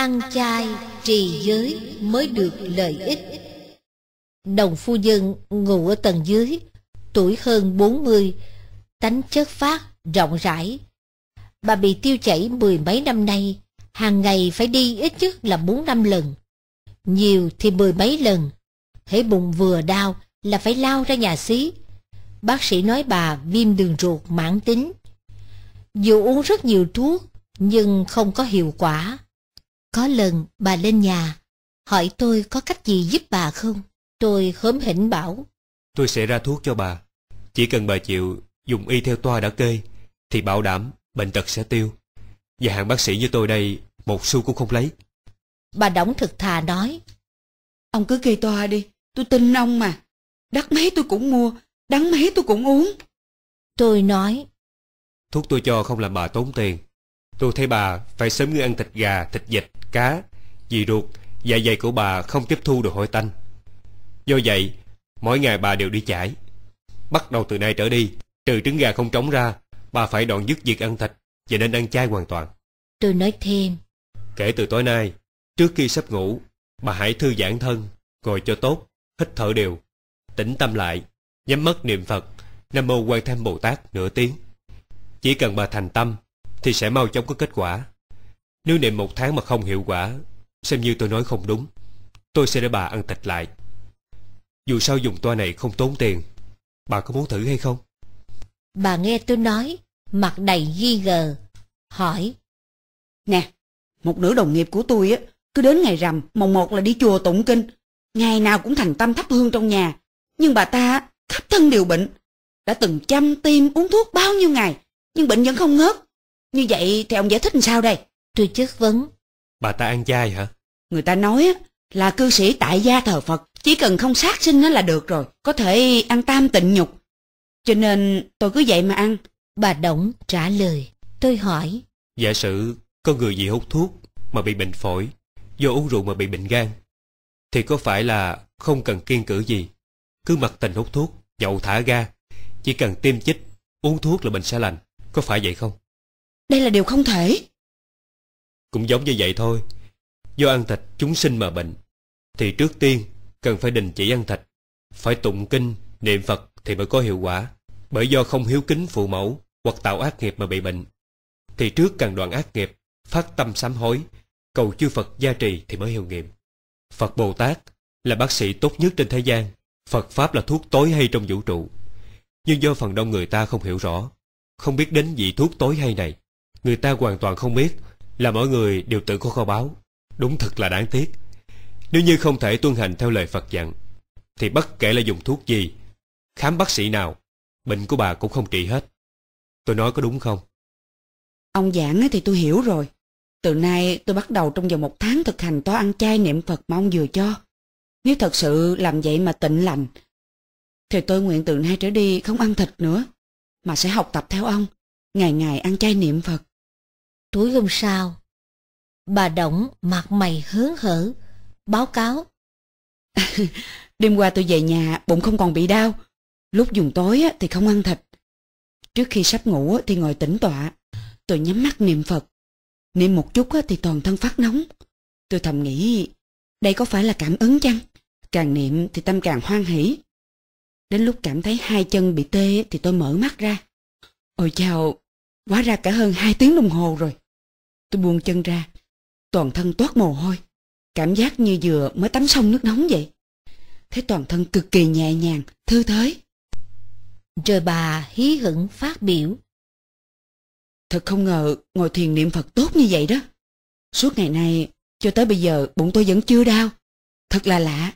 ăn chay trì giới mới được lợi ích đồng phu dân ngủ ở tầng dưới tuổi hơn bốn mươi, tánh chất phát rộng rãi bà bị tiêu chảy mười mấy năm nay hàng ngày phải đi ít nhất là bốn năm lần nhiều thì mười mấy lần hễ bụng vừa đau là phải lao ra nhà xí bác sĩ nói bà viêm đường ruột mãn tính dù uống rất nhiều thuốc nhưng không có hiệu quả có lần bà lên nhà, hỏi tôi có cách gì giúp bà không? Tôi hớm hỉnh bảo. Tôi sẽ ra thuốc cho bà. Chỉ cần bà chịu dùng y theo toa đã kê, thì bảo đảm bệnh tật sẽ tiêu. Và hạng bác sĩ như tôi đây, một xu cũng không lấy. Bà đóng thực thà nói. Ông cứ kê toa đi, tôi tin ông mà. Đắt mấy tôi cũng mua, đắng mấy tôi cũng uống. Tôi nói. Thuốc tôi cho không làm bà tốn tiền. Tôi thấy bà phải sớm ngưng ăn thịt gà, thịt vịt cá, dì ruột, dạ dày của bà không tiếp thu được hội tanh. Do vậy, mỗi ngày bà đều đi chải. Bắt đầu từ nay trở đi, trừ trứng gà không trống ra, bà phải đoạn dứt việc ăn thịt và nên ăn chay hoàn toàn. Tôi nói thêm. Kể từ tối nay, trước khi sắp ngủ, bà hãy thư giãn thân, ngồi cho tốt, hít thở đều, tĩnh tâm lại, nhắm mắt niệm Phật, Nam Mô Quan Tham Bồ Tát nửa tiếng. Chỉ cần bà thành tâm, thì sẽ mau chóng có kết quả. Nếu niệm một tháng mà không hiệu quả Xem như tôi nói không đúng Tôi sẽ để bà ăn thịt lại Dù sao dùng toa này không tốn tiền Bà có muốn thử hay không? Bà nghe tôi nói Mặt đầy ghi gờ Hỏi Nè Một nữ đồng nghiệp của tôi á Cứ đến ngày rằm Mồng một là đi chùa tụng kinh Ngày nào cũng thành tâm thắp hương trong nhà Nhưng bà ta khắp thân đều bệnh Đã từng chăm tim uống thuốc bao nhiêu ngày Nhưng bệnh vẫn không ngớt Như vậy thì ông giải thích làm sao đây? Tôi chất vấn. Bà ta ăn chay hả? Người ta nói là cư sĩ tại gia thờ Phật, chỉ cần không sát sinh là được rồi, có thể ăn tam tịnh nhục. Cho nên tôi cứ vậy mà ăn. Bà Động trả lời. Tôi hỏi. Giả sử có người gì hút thuốc mà bị bệnh phổi, do uống rượu mà bị bệnh gan, thì có phải là không cần kiên cử gì, cứ mặc tình hút thuốc, nhậu thả ga, chỉ cần tiêm chích, uống thuốc là bệnh sẽ lành, có phải vậy không? Đây là điều không thể cũng giống như vậy thôi. Do ăn thịt chúng sinh mà bệnh, thì trước tiên cần phải đình chỉ ăn thịt, phải tụng kinh, niệm Phật thì mới có hiệu quả. Bởi do không hiếu kính phụ mẫu hoặc tạo ác nghiệp mà bị bệnh, thì trước cần đoạn ác nghiệp, phát tâm sám hối, cầu chư Phật gia trì thì mới hiệu nghiệm. Phật Bồ Tát là bác sĩ tốt nhất trên thế gian, Phật Pháp là thuốc tối hay trong vũ trụ. Nhưng do phần đông người ta không hiểu rõ, không biết đến vị thuốc tối hay này, người ta hoàn toàn không biết là mọi người đều tự có kho báu đúng thật là đáng tiếc nếu như không thể tuân hành theo lời phật dặn thì bất kể là dùng thuốc gì khám bác sĩ nào bệnh của bà cũng không trị hết tôi nói có đúng không ông giảng thì tôi hiểu rồi từ nay tôi bắt đầu trong vòng một tháng thực hành to ăn chay niệm phật mà ông vừa cho nếu thật sự làm vậy mà tịnh lành thì tôi nguyện từ nay trở đi không ăn thịt nữa mà sẽ học tập theo ông ngày ngày ăn chay niệm phật Tối hôm sau, bà Động mặt mày hớn hở, báo cáo. Đêm qua tôi về nhà, bụng không còn bị đau. Lúc dùng tối thì không ăn thịt. Trước khi sắp ngủ thì ngồi tĩnh tọa. Tôi nhắm mắt niệm Phật. Niệm một chút thì toàn thân phát nóng. Tôi thầm nghĩ, đây có phải là cảm ứng chăng? Càng niệm thì tâm càng hoan hỉ Đến lúc cảm thấy hai chân bị tê thì tôi mở mắt ra. Ôi chào, Quá ra cả hơn hai tiếng đồng hồ rồi. Tôi buông chân ra, toàn thân toát mồ hôi, cảm giác như vừa mới tắm xong nước nóng vậy. Thấy toàn thân cực kỳ nhẹ nhàng, thư thới. Rồi bà hí hửng phát biểu. Thật không ngờ ngồi thiền niệm Phật tốt như vậy đó. Suốt ngày nay, cho tới bây giờ bụng tôi vẫn chưa đau. Thật là lạ.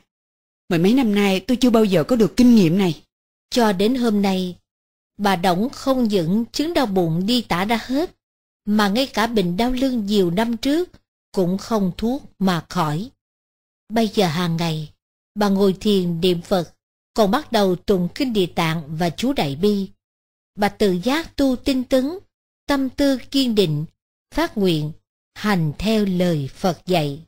Mười mấy năm nay tôi chưa bao giờ có được kinh nghiệm này. Cho đến hôm nay, Bà Đổng không những chứng đau bụng đi tả đã hết, mà ngay cả bệnh đau lưng nhiều năm trước cũng không thuốc mà khỏi. Bây giờ hàng ngày, bà ngồi thiền niệm Phật, còn bắt đầu tụng kinh địa tạng và chú đại bi. Bà tự giác tu tinh tấn, tâm tư kiên định, phát nguyện, hành theo lời Phật dạy.